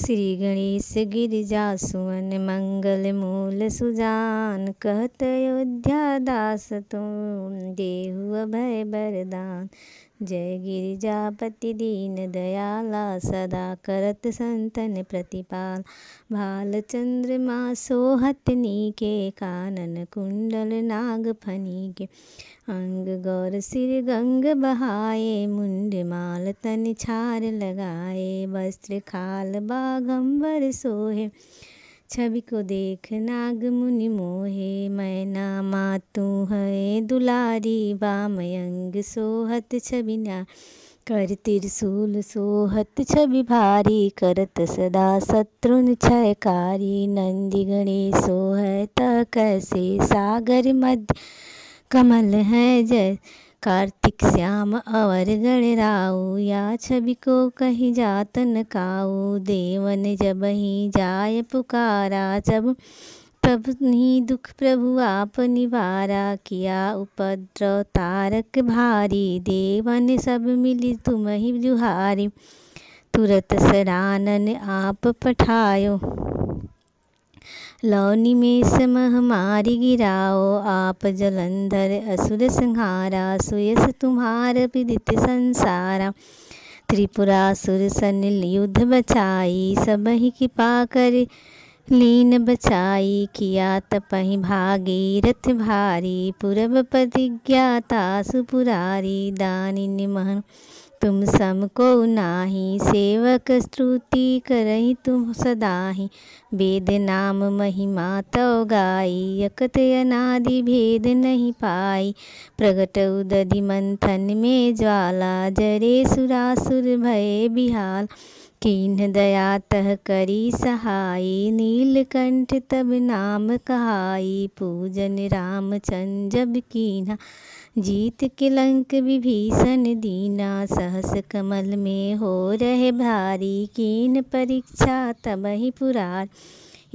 श्री गणेश गिरिजा सुवन मंगल मूल सुजान कहत अयोध्या दास तुम देहु अभय बरदान जय गिरिजापति दीन दयाला सदा करत संतन प्रतिपाल भाल चंद्रमा सोहत नीके कानन कुंडल नाग फनी के अंग गौर सिर गंग बहाए मुंड मा लाल तन छार लगाए वस्त्र खाल बागंबर सोहे छवि को देख नाग मुनि मोहे मैना मातू है दुलारी बा मयंग सोहत छबिना कर त्रिशूल सोहत छवि भारी करत सदा शत्रुन कारी नंदी गणेश सोहत कैसे सागर मध्य कमल है जय कार्तिक श्याम अवर गणराऊ या छवि को कहीं जात न काऊ देवन जब ही जाय पुकारा जब तब नहीं दुख प्रभु आप निवारा किया उपद्रव तारक भारी देवन सब मिली तुम ही जुहारी तुरत सरानन आप पठायो लौनी में समह मारी गिराओ आप जलंधर असुर संहारा सुयस तुम्हार विदित संसारा त्रिपुरासुर सन युद्ध बचाई सब ही कृपा कर लीन बचाई किया तपहि रथ भारी पूरब प्रतिज्ञाता सुपुरारी दानिन महन तुम सम को नाही सेवक स्तुति करही तुम सदाही वेद नाम महिमा तौ गाई यकत अनादि भेद नहीं पाई प्रगट उदधि मंथन में ज्वाला जरे सुरासुर भय बिहाल कीन्ह दया तह करी सहाई नीलकंठ तब नाम कहाई पूजन रामचंद्र जब कीना जीत किलंक विभीषण दीना सहस कमल में हो रहे भारी कीन परीक्षा तब ही पुरार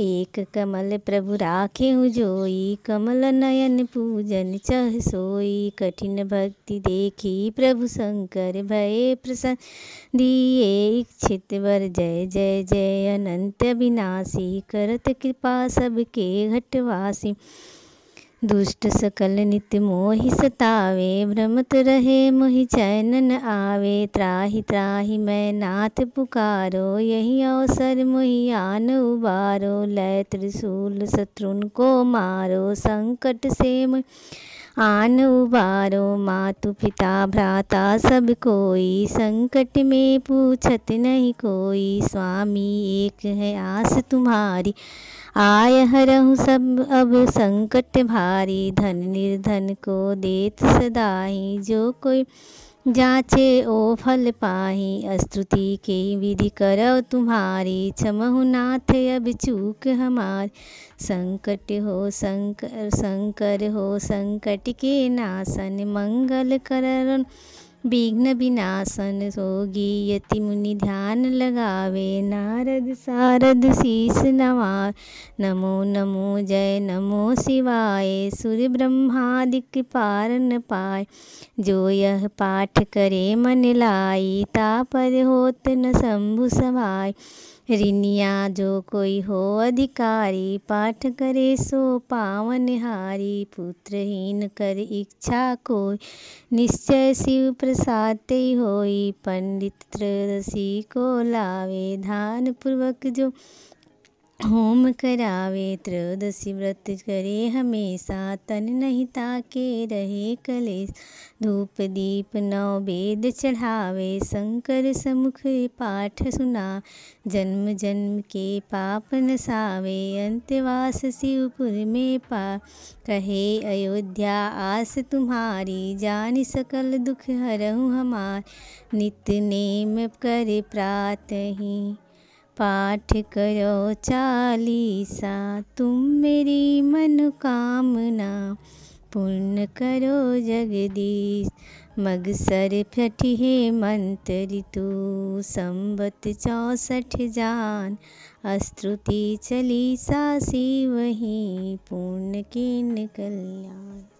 एक कमल प्रभु राखेहु जोई कमल नयन पूजन चह सोई कठिन भक्ति देखी प्रभु शंकर भय प्रसन्न दिए इच्छित वर जय जय जय अनंत विनाशी करत कृपा सबके घटवासी दुष्ट सकल नित्य मोहि सतावे भ्रमत तो रहे मोहि चैनन आवे त्राहि त्राहि मैं नाथ पुकारो यही अवसर मोहि आन उबारो लय त्रिशूल शत्रुन को मारो संकट से मोहि आन उबारो मातु पिता भ्राता सब कोई संकट में पूछत नहीं कोई स्वामी एक है आस तुम्हारी आय हरहु सब अब संकट भारी धन निर्धन को देत सदाही जो कोई जाचे ओ फल पाही अस्तुति के विधि करव तुम्हारी छमहु नाथ अब चूक हमार संकट हो संकर संकर हो संकट के नासन मंगल करण विघ्न विनाशन रोगी यति मुनि ध्यान लगावे नारद सारद शीस नवार नमो नमो जय नमो शिवाय सूर्य ब्रह्मादिक पार न पाय जो यह पाठ करे मन लाई पर होत न शंभु सवाय ऋणिया जो कोई हो अधिकारी पाठ करे सो पावन हारी पुत्रहीन कर इच्छा को निश्चय शिव प्रसाद ते होई पंडित त्रयोदशी को लावे ध्यान पूर्वक जो होम करावे त्रयोदशी व्रत करे हमेशा तन नहीं ताके रहे कलेश धूप दीप नौ वेद चढ़ावे शंकर समुख पाठ सुना जन्म जन्म के पाप नसावे अंतवास शिवपुर में पा कहे अयोध्या आस तुम्हारी जान सकल दुख हरहु हमार नित नेम कर प्रात ही पाठ करो चालीसा तुम मेरी मनोकामना पूर्ण करो जगदीश मगसर फटिहे मंत ऋतु संबत चौसठ जान अस्तुति चलीसा शिवही पूर्ण किन कल्याण